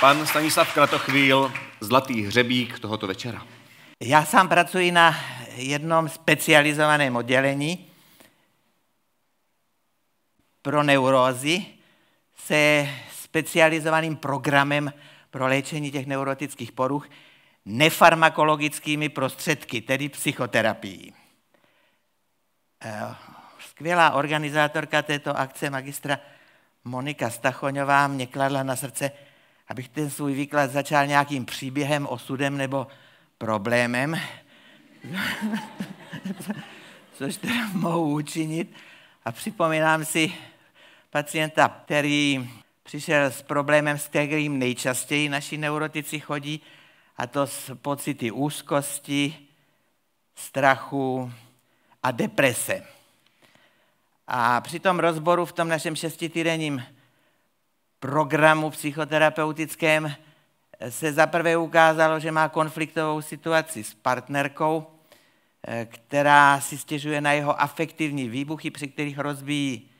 pan Stanislav Kratochvíl, zlatý hřebík tohoto večera. Já sám pracuji na jednom specializovaném oddělení pro neurózy se specializovaným programem pro léčení těch neurotických poruch nefarmakologickými prostředky, tedy psychoterapií. Eh, skvělá organizátorka této akce, magistra Monika Stachoňová, mě kladla na srdce, abych ten svůj výklad začal nějakým příběhem, osudem nebo problémem, což teda mohu učinit. A připomínám si pacienta, který přišel s problémem, s kterým nejčastěji naši neurotici chodí, a to s pocity úzkosti, strachu a deprese. A při tom rozboru v tom našem šestitýdenním programu psychoterapeutickém se zaprvé ukázalo, že má konfliktovou situaci s partnerkou, eh, která si stěžuje na jeho afektivní výbuchy, při kterých rozbíjí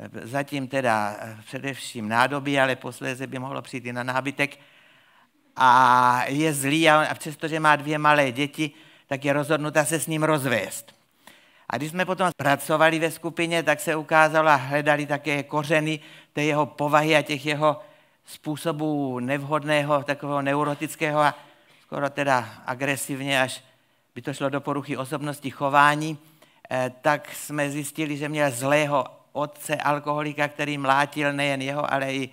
eh, zatím teda eh, především nádoby, ale posléze by mohlo přijít i na nábytek. A je zlý a, a přestože má dvě malé děti, tak je rozhodnuta se s ním rozvést. A když jsme potom pracovali ve skupině, tak se ukázalo a hledali také kořeny té jeho povahy a těch jeho způsobů nevhodného, takového neurotického a skoro teda agresivně, až by to šlo do poruchy osobnosti chování, eh, tak jsme zjistili, že měl zlého otce alkoholika, který mlátil nejen jeho, ale i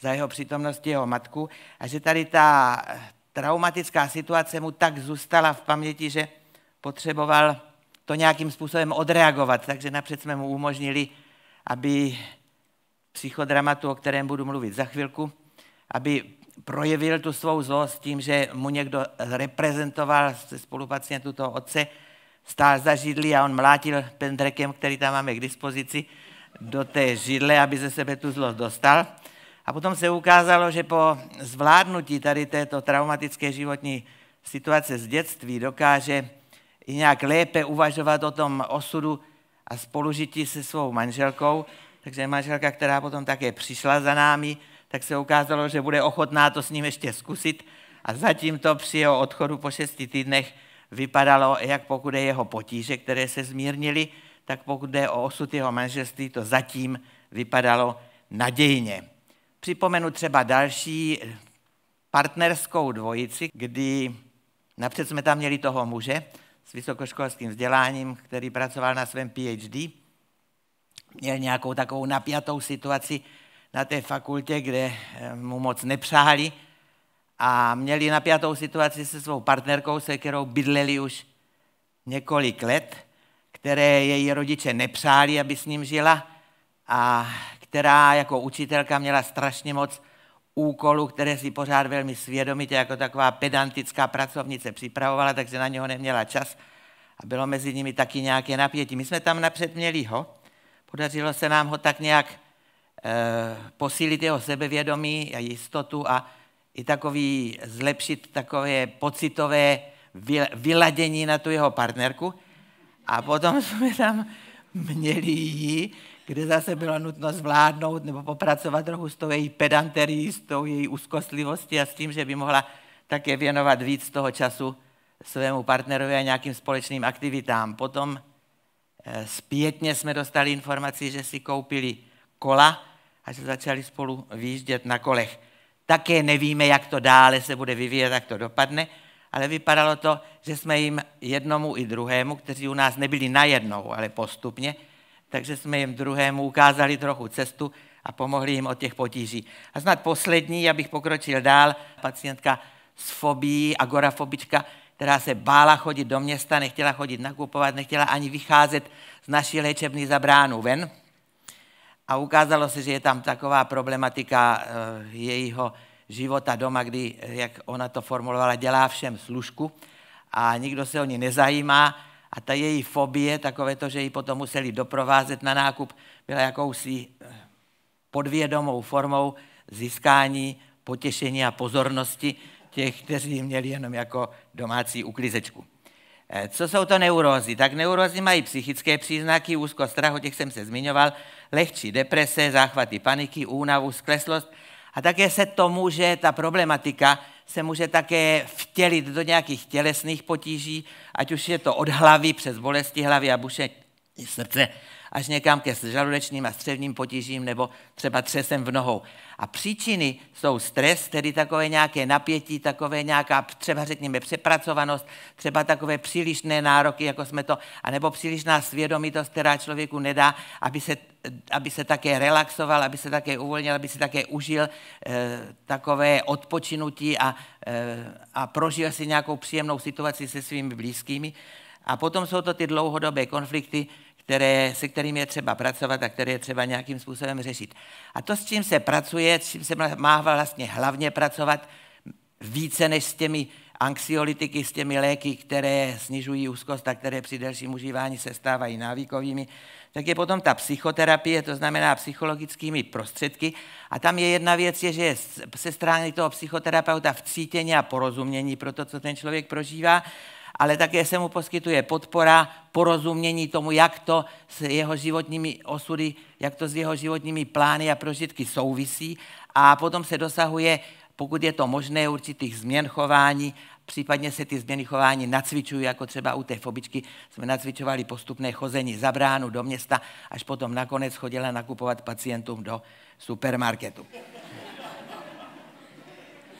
za jeho přítomnosti jeho matku a že tady ta eh, traumatická situace mu tak zůstala v paměti, že potřeboval to nějakým způsobem odreagovat. Takže napřed jsme mu umožnili, aby psychodramatu, o kterém budu mluvit za chvilku, aby projevil tu svou zlost tím, že mu někdo reprezentoval se spolupacientu toho otce, stál za židlí a on mlátil pendrekem, který tam máme k dispozici, do té židle, aby ze sebe tu zlost dostal. A potom se ukázalo, že po zvládnutí tady této traumatické životní situace z dětství dokáže i nějak lépe uvažovat o tom osudu a spolužití se svou manželkou. Takže manželka, která potom také přišla za námi, tak se ukázalo, že bude ochotná to s ním ještě zkusit. A zatím to při jeho odchodu po šesti týdnech vypadalo, jak pokud je jeho potíže, které se zmírnily, tak pokud jde o osud jeho manželství, to zatím vypadalo nadějně. Připomenu třeba další partnerskou dvojici, kdy napřed jsme tam měli toho muže, s vysokoškolským vzděláním, který pracoval na svém PhD, měl nějakou takovou napjatou situaci na té fakultě, kde eh, mu moc nepřáli a měli napjatou situaci se svou partnerkou, se kterou bydleli už několik let, které její rodiče nepřáli, aby s ním žila a která jako učitelka měla strašně moc úkolu, které si pořád velmi svědomitě jako taková pedantická pracovnice připravovala, takže na něho neměla čas a bylo mezi nimi taky nějaké napětí. My jsme tam napřed měli ho, podařilo se nám ho tak nějak e, posílit jeho sebevědomí a jistotu a i takový zlepšit takové pocitové vyladění na tu jeho partnerku. A potom jsme tam měli ji kde zase bylo nutno zvládnout nebo popracovat trochu s tou její pedanterií, s tou její úzkostlivostí a s tím, že by mohla také věnovat víc toho času svému partnerovi a nějakým společným aktivitám. Potom eh, zpětně jsme dostali informaci, že si koupili kola a že začali spolu výjíždět na kolech. Také nevíme, jak to dále se bude vyvíjet, jak to dopadne, ale vypadalo to, že jsme jim jednomu i druhému, kteří u nás nebyli najednou, ale postupně, takže jsme jim druhému ukázali trochu cestu a pomohli jim od těch potíží. A snad poslední, abych pokročil dál, pacientka s fobií, agorafobička, která se bála chodit do města, nechtěla chodit nakupovat, nechtěla ani vycházet z naší léčebny za bránu ven. A ukázalo se, že je tam taková problematika eh, jejího života doma, kdy, eh, jak ona to formulovala, dělá všem služku a nikdo se o ní nezajímá a ta její fobie, takové to, že ji potom museli doprovázet na nákup, byla jakousi eh, podvědomou formou získání potěšení a pozornosti těch, kteří měli jenom jako domácí uklizečku. Eh, co jsou to neurózy? Tak neurózy mají psychické příznaky, úzkost, strach, o těch jsem se zmiňoval, lehčí deprese, záchvaty paniky, únavu, skleslost. A také se to může, ta problematika se může také vtělit do nějakých tělesných potíží, ať už je to od hlavy přes bolesti hlavy a buše srdce, až někam ke žaludečním a střevním potížím nebo třeba třesem v nohou. A příčiny jsou stres, tedy takové nějaké napětí, takové nějaká třeba řekněme přepracovanost, třeba takové přílišné nároky, jako jsme to, anebo přílišná svědomitost, která člověku nedá, aby se aby se také relaxoval, aby se také uvolnil, aby si také užil eh, takové odpočinutí a, eh, a prožil si nějakou příjemnou situaci se svými blízkými. A potom jsou to ty dlouhodobé konflikty, které, se kterými je třeba pracovat a které je třeba nějakým způsobem řešit. A to, s čím se pracuje, s čím se má vlastně hlavně pracovat, více než s těmi anxiolitiky, s těmi léky, které snižují úzkost a které při delším užívání se stávají návykovými, tak je potom ta psychoterapie, to znamená psychologickými prostředky. A tam je jedna věc, je, že je se strany toho psychoterapeuta v cítění a porozumění pro to, co ten člověk prožívá, ale také se mu poskytuje podpora, porozumění tomu, jak to s jeho životními osudy, jak to s jeho životními plány a prožitky souvisí. A potom se dosahuje pokud je to možné, určitých změn chování případně se ty změny chování nacvičují, jako třeba u té fobičky jsme nacvičovali postupné chození za bránu do města, až potom nakonec chodila nakupovat pacientům do supermarketu.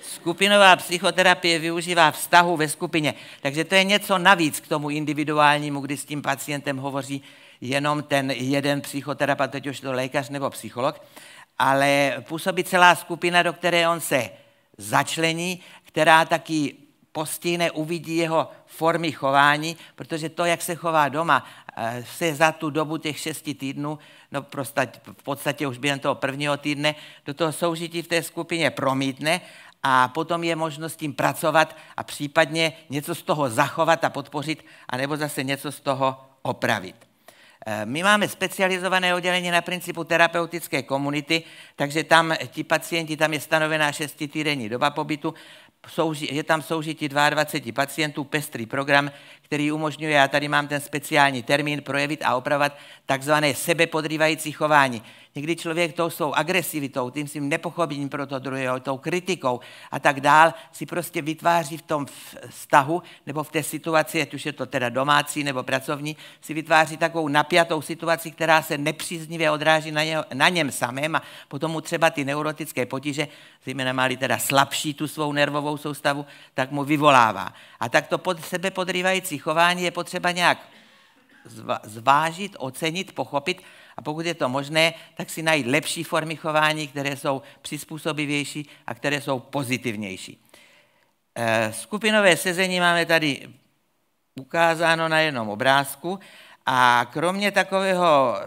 Skupinová psychoterapie využívá vztahu ve skupině, takže to je něco navíc k tomu individuálnímu, kdy s tím pacientem hovoří jenom ten jeden psychoterapeut, teď už to lékař nebo psycholog, ale působí celá skupina, do které on se začlení, která taky postihne, uvidí jeho formy chování, protože to, jak se chová doma, eh, se za tu dobu těch šesti týdnů, no prostat, v podstatě už během toho prvního týdne, do toho soužití v té skupině promítne a potom je možnost s tím pracovat a případně něco z toho zachovat a podpořit, anebo zase něco z toho opravit. Eh, my máme specializované oddělení na principu terapeutické komunity, takže tam ti pacienti, tam je stanovená šestitýdenní doba pobytu je tam soužití 22 pacientů, pestrý program, který umožňuje, já tady mám ten speciální termín, projevit a opravovat takzvané sebepodrývající chování. Někdy člověk tou svou agresivitou, tím svým nepochopením pro to druhého, tou kritikou a tak dál, si prostě vytváří v tom vztahu nebo v té situaci, ať už je to teda domácí nebo pracovní, si vytváří takovou napjatou situaci, která se nepříznivě odráží na, něho, na něm samém a potom mu třeba ty neurotické potíže, zejména má teda slabší tu svou nervovou soustavu, tak mu vyvolává. A tak to pod sebe podrývající chování je potřeba nějak zvážit, ocenit, pochopit a pokud je to možné, tak si najít lepší formy chování, které jsou přizpůsobivější a které jsou pozitivnější. Eh, skupinové sezení máme tady ukázáno na jednom obrázku a kromě takového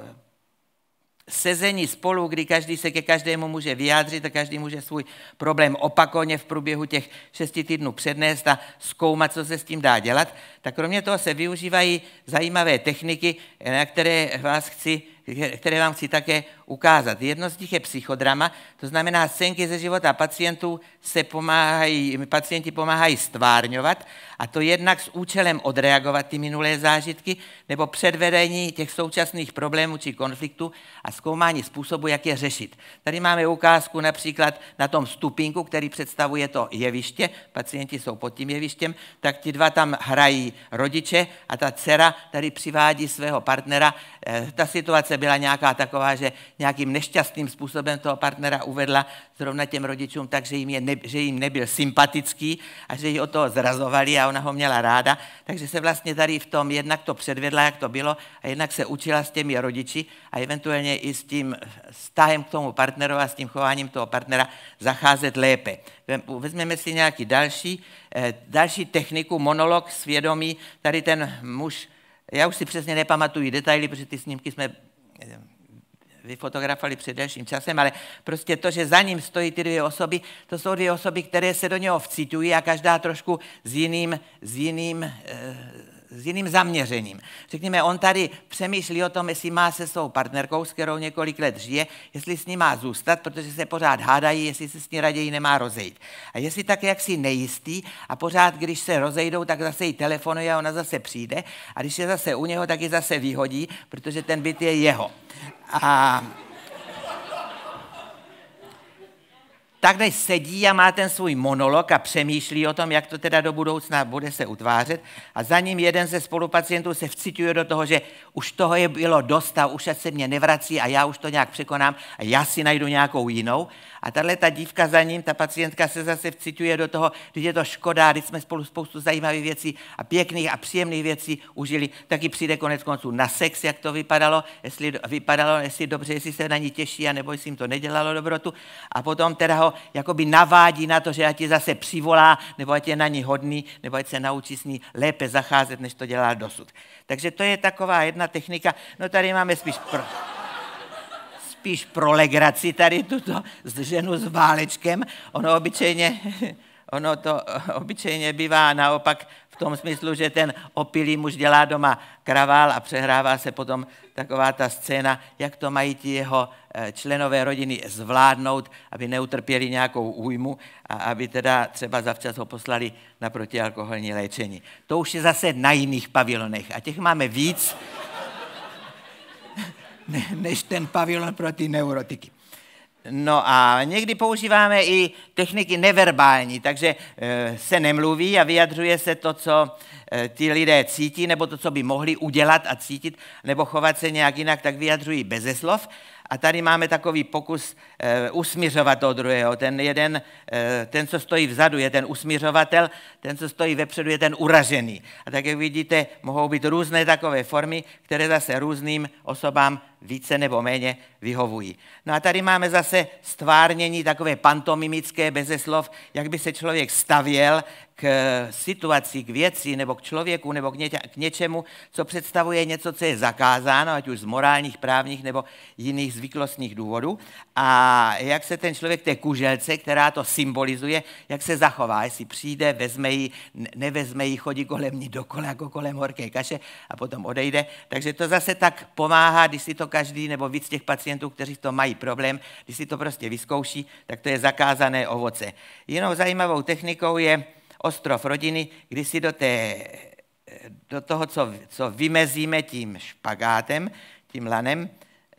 sezení spolu, kdy každý se ke každému může vyjádřit a každý může svůj problém opakovaně v průběhu těch šesti týdnů přednést a zkoumat, co se s tím dá dělat, tak kromě toho se využívají zajímavé techniky, na které, vás chci, které vám chci také ukázat. Jedno z nich je psychodrama, to znamená scénky ze života pacientů se pomáhají, pacienti pomáhají stvárňovat a to jednak s účelem odreagovat ty minulé zážitky nebo předvedení těch současných problémů či konfliktů a zkoumání způsobu, jak je řešit. Tady máme ukázku například na tom stupinku, který představuje to jeviště, pacienti jsou pod tím jevištěm, tak ti dva tam hrají rodiče a ta dcera tady přivádí svého partnera. Eh, ta situace byla nějaká taková, že nějakým nešťastným způsobem toho partnera uvedla zrovna těm rodičům tak, že jim, je ne, že jim nebyl sympatický a že ji o toho zrazovali a ona ho měla ráda. Takže se vlastně tady v tom jednak to předvedla, jak to bylo, a jednak se učila s těmi rodiči a eventuálně i s tím vztahem k tomu partnerovi a s tím chováním toho partnera zacházet lépe. Vezmeme si nějaký další, eh, další techniku, monolog svědomí. Tady ten muž, já už si přesně nepamatuji detaily, protože ty snímky jsme eh, vyfotografovali před delším časem, ale prostě to, že za ním stojí ty dvě osoby, to jsou dvě osoby, které se do něho vcitují a každá trošku s jiným, s jiným, eh, s jiným zaměřením. Řekněme, on tady přemýšlí o tom, jestli má se svou partnerkou, s kterou několik let žije, jestli s ní má zůstat, protože se pořád hádají, jestli se s ní raději nemá rozejít. A jestli tak jaksi nejistý a pořád, když se rozejdou, tak zase jí telefonuje a ona zase přijde a když je zase u něho, tak ji zase vyhodí, protože ten byt je jeho. Um, takhle sedí a má ten svůj monolog a přemýšlí o tom, jak to teda do budoucna bude se utvářet a za ním jeden ze spolupacientů se vcituje do toho, že už toho je bylo dost a už se mě nevrací a já už to nějak překonám a já si najdu nějakou jinou. A tahle ta dívka za ním, ta pacientka se zase vcituje do toho, že je to škoda, když jsme spolu spoustu zajímavých věcí a pěkných a příjemných věcí užili, taky přijde konec konců na sex, jak to vypadalo, jestli vypadalo, jestli dobře, jestli se na ní těší, a nebo jestli jim to nedělalo dobrotu. A potom teda ho jakoby navádí na to, že ať je zase přivolá, nebo ať je na ní hodný, nebo ať se naučí s ní lépe zacházet, než to dělal dosud. Takže to je taková jedna technika. No tady máme spíš pro, spíš pro legraci tady tuto ženu s válečkem. Ono obyčejně ono to obyčejně bývá naopak v tom smyslu, že ten opilý muž dělá doma kravál a přehrává se potom taková ta scéna, jak to mají ti jeho eh, členové rodiny zvládnout, aby neutrpěli nějakou újmu a aby teda třeba zavčas ho poslali na protialkoholní léčení. To už je zase na jiných pavilonech a těch máme víc než ten pavilon pro ty neurotiky. No a někdy používáme i techniky neverbální, takže eh, se nemluví a vyjadřuje se to, co eh, ti lidé cítí, nebo to, co by mohli udělat a cítit, nebo chovat se nějak jinak, tak vyjadřují beze slov. A tady máme takový pokus eh, usmířovat toho druhého. Ten jeden, ten, co stojí vzadu, je ten usmířovatel, ten, co stojí vepředu, je ten uražený. A tak, jak vidíte, mohou být různé takové formy, které zase různým osobám více nebo méně vyhovují. No a tady máme zase stvárnění takové pantomimické beze slov, jak by se člověk stavěl k situaci, k věci nebo k člověku nebo k, něče, k něčemu, co představuje něco, co je zakázáno, ať už z morálních, právních nebo jiných zvyklostních důvodů. A jak se ten člověk té kuželce, která to symbolizuje, jak se zachová, jestli přijde, vezme ji, nevezme ji, chodí kolem ní dokola, jako kolem horké kaše a potom odejde. Takže to zase tak pomáhá, když si to každý nebo víc těch pacientů, kteří to mají problém, když si to prostě vyzkouší, tak to je zakázané ovoce. Jinou zajímavou technikou je ostrov rodiny, kdy si do, té, do toho, co, co vymezíme tím špagátem, tím lanem,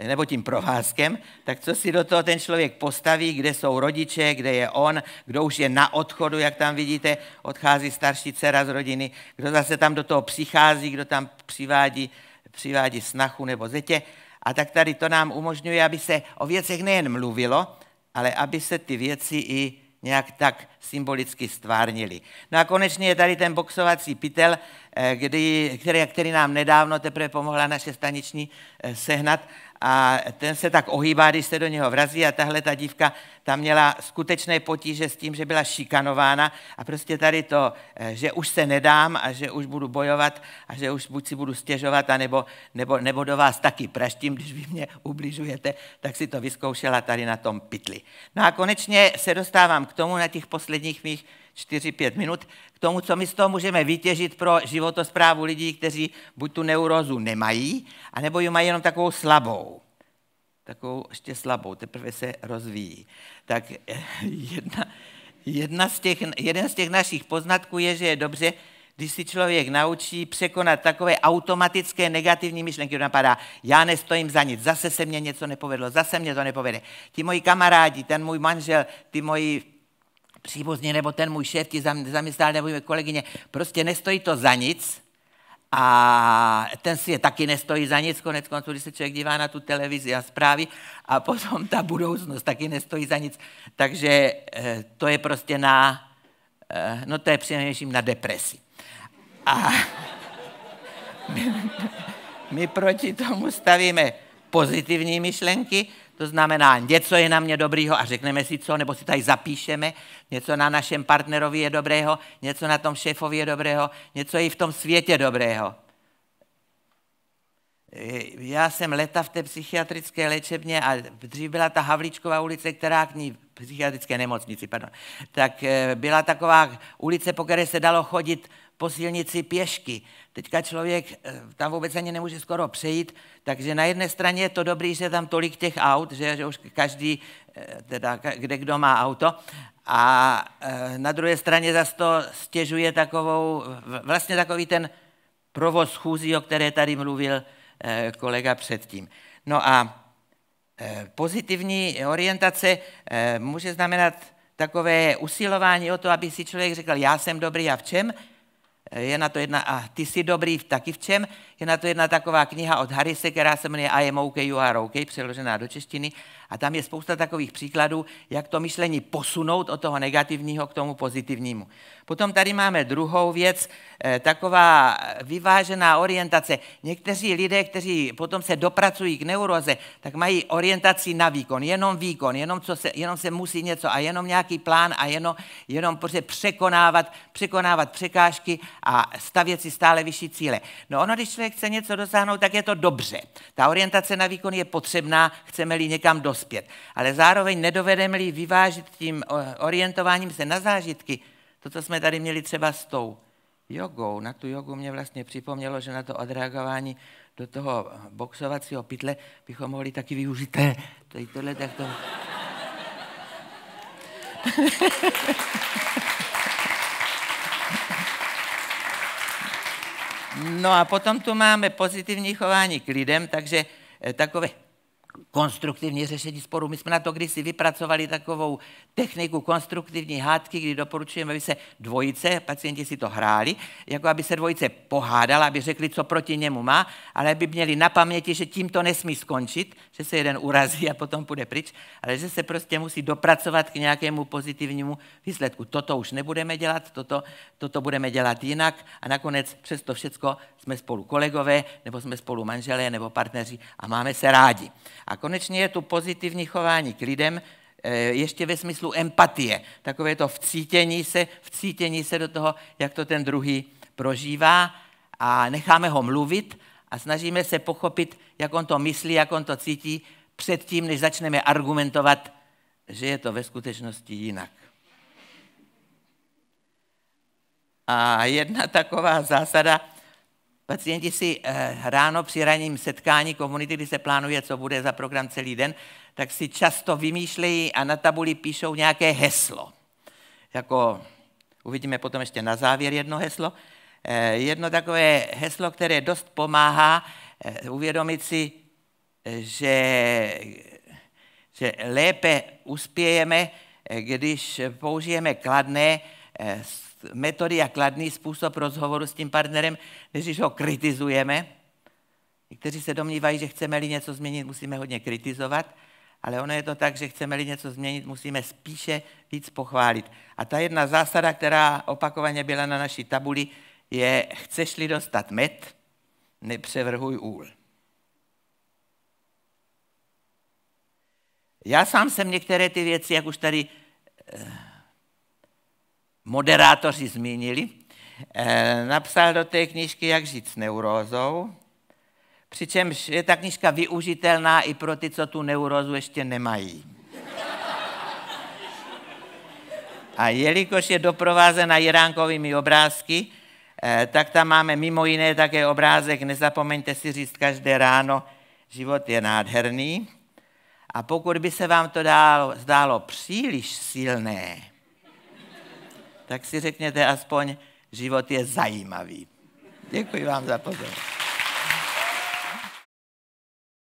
nebo tím provázkem, tak co si do toho ten člověk postaví, kde jsou rodiče, kde je on, kdo už je na odchodu, jak tam vidíte, odchází starší dcera z rodiny, kdo zase tam do toho přichází, kdo tam přivádí, přivádí snachu nebo zetě. A tak tady to nám umožňuje, aby se o věcech nejen mluvilo, ale aby se ty věci i nějak tak symbolicky stvárnili. No a konečně je tady ten boxovací pytel, eh, který, který nám nedávno teprve pomohla naše staniční eh, sehnat, a ten se tak ohýbá, když se do něho vrazí a tahle ta dívka tam měla skutečné potíže s tím, že byla šikanována a prostě tady to, eh, že už se nedám a že už budu bojovat a že už buď si budu stěžovat, a nebo, nebo, nebo do vás taky praštím, když vy mě ubližujete, tak si to vyzkoušela tady na tom pytli. No a konečně se dostávám k tomu na těch posledních mých 4-5 minut k tomu, co my z toho můžeme vytěžit pro životosprávu lidí, kteří buď tu neurozu nemají, anebo ji mají jenom takovou slabou. Takovou ještě slabou, teprve se rozvíjí. Tak eh, jedna, jedna z těch, jeden z těch našich poznatků je, že je dobře, když si člověk naučí překonat takové automatické negativní myšlenky, kdo napadá, já nestojím za nic, zase se mně něco nepovedlo, zase mě to nepovede. Ti moji kamarádi, ten můj manžel, ty moji příbuzní nebo ten můj šéf ti zaměstnal nebo kolegyně. Prostě nestojí to za nic a ten svět taky nestojí za nic, konec konců, když se člověk dívá na tu televizi a zprávy a potom ta budoucnost taky nestojí za nic. Takže eh, to je prostě na, eh, no to je přinejším na depresi. A my, my proti tomu stavíme pozitivní myšlenky, to znamená, něco je na mě dobrýho a řekneme si co, nebo si tady zapíšeme, něco na našem partnerovi je dobrého, něco na tom šéfovi je dobrého, něco je i v tom světě dobrého. Eh, já jsem leta v té psychiatrické léčebně a dřív byla ta Havlíčková ulice, která k ní, psychiatrické nemocnici, pardon, tak eh, byla taková ulice, po které se dalo chodit po silnici pěšky. Teďka člověk eh, tam vůbec ani nemůže skoro přejít, takže na jedné straně je to dobrý, že je tam tolik těch aut, že, že už každý, eh, teda kde kdo má auto, a eh, na druhé straně zase to stěžuje takovou, vlastně takový ten provoz chůzí, o které tady mluvil kolega předtím. No a pozitivní orientace může znamenat takové usilování o to, aby si člověk řekl, já jsem dobrý a v čem, je na to jedna, a ty jsi dobrý taky v čem, je na to jedna taková kniha od Harise, která se jmenuje I am OK, you are OK, přeložená do češtiny. A tam je spousta takových příkladů, jak to myšlení posunout od toho negativního k tomu pozitivnímu. Potom tady máme druhou věc, eh, taková vyvážená orientace. Někteří lidé, kteří potom se dopracují k neuroze, tak mají orientaci na výkon, jenom výkon, jenom, co se, jenom se musí něco a jenom nějaký plán a jenom, jenom překonávat, překonávat překážky a stavět si stále vyšší cíle. No ono, když se člověk chce něco dosáhnout, tak je to dobře. Ta orientace na výkon je potřebná, chceme-li někam dospět. Ale zároveň nedovedeme-li vyvážit tím eh, orientováním se na zážitky, to, co jsme tady měli třeba s tou jogou, na tu jogu mě vlastně připomnělo, že na to odreagování do toho eh, boxovacího pytle bychom mohli taky využít té, tady tohle, tak to... No a potom tu máme pozitivní chování k lidem, takže eh, takové konstruktivní řešení sporu. My jsme na to kdysi vypracovali takovou techniku konstruktivní hádky, kdy doporučujeme, aby se dvojice, pacienti si to hráli, jako aby se dvojice pohádala, aby řekli, co proti němu má, ale aby měli na paměti, že tím to nesmí skončit, že se jeden urazí a potom půjde pryč, ale že se prostě musí dopracovat k nějakému pozitivnímu výsledku. Toto už nebudeme dělat, toto, toto budeme dělat jinak a nakonec přes to všecko jsme spolu kolegové, nebo jsme spolu manželé, nebo partneři a máme se rádi. A Konečně je tu pozitivní chování k lidem, eh, ještě ve smyslu empatie, takové to vcítění se, vcítění se do toho, jak to ten druhý prožívá a necháme ho mluvit a snažíme se pochopit, jak on to myslí, jak on to cítí, předtím, než začneme argumentovat, že je to ve skutečnosti jinak. A jedna taková zásada, Pacienti si eh, ráno při ranním setkání komunity, kdy se plánuje, co bude za program celý den, tak si často vymýšlejí a na tabuli píšou nějaké heslo. Jako uvidíme potom ještě na závěr jedno heslo. Eh, jedno takové heslo, které dost pomáhá eh, uvědomit si, že, že lépe uspějeme, když použijeme kladné Eh, metody a kladný způsob rozhovoru s tím partnerem, než ho kritizujeme. Někteří se domnívají, že chceme-li něco změnit, musíme hodně kritizovat, ale ono je to tak, že chceme-li něco změnit, musíme spíše víc pochválit. A ta jedna zásada, která opakovaně byla na naší tabuli, je chceš-li dostat med, nepřevrhuj úl. Já sám jsem některé ty věci, jak už tady eh, moderátoři zmínili, eh, napsal do té knižky Jak žít s neurózou, přičemž je ta knižka využitelná i pro ty, co tu neurózu ještě nemají. A jelikož je doprovázena jiránkovými obrázky, eh, tak tam máme mimo jiné také obrázek, nezapomeňte si říct každé ráno, život je nádherný. A pokud by se vám to dálo, zdálo příliš silné, tak si řekněte aspoň, život je zajímavý. Děkuji vám za pozornost.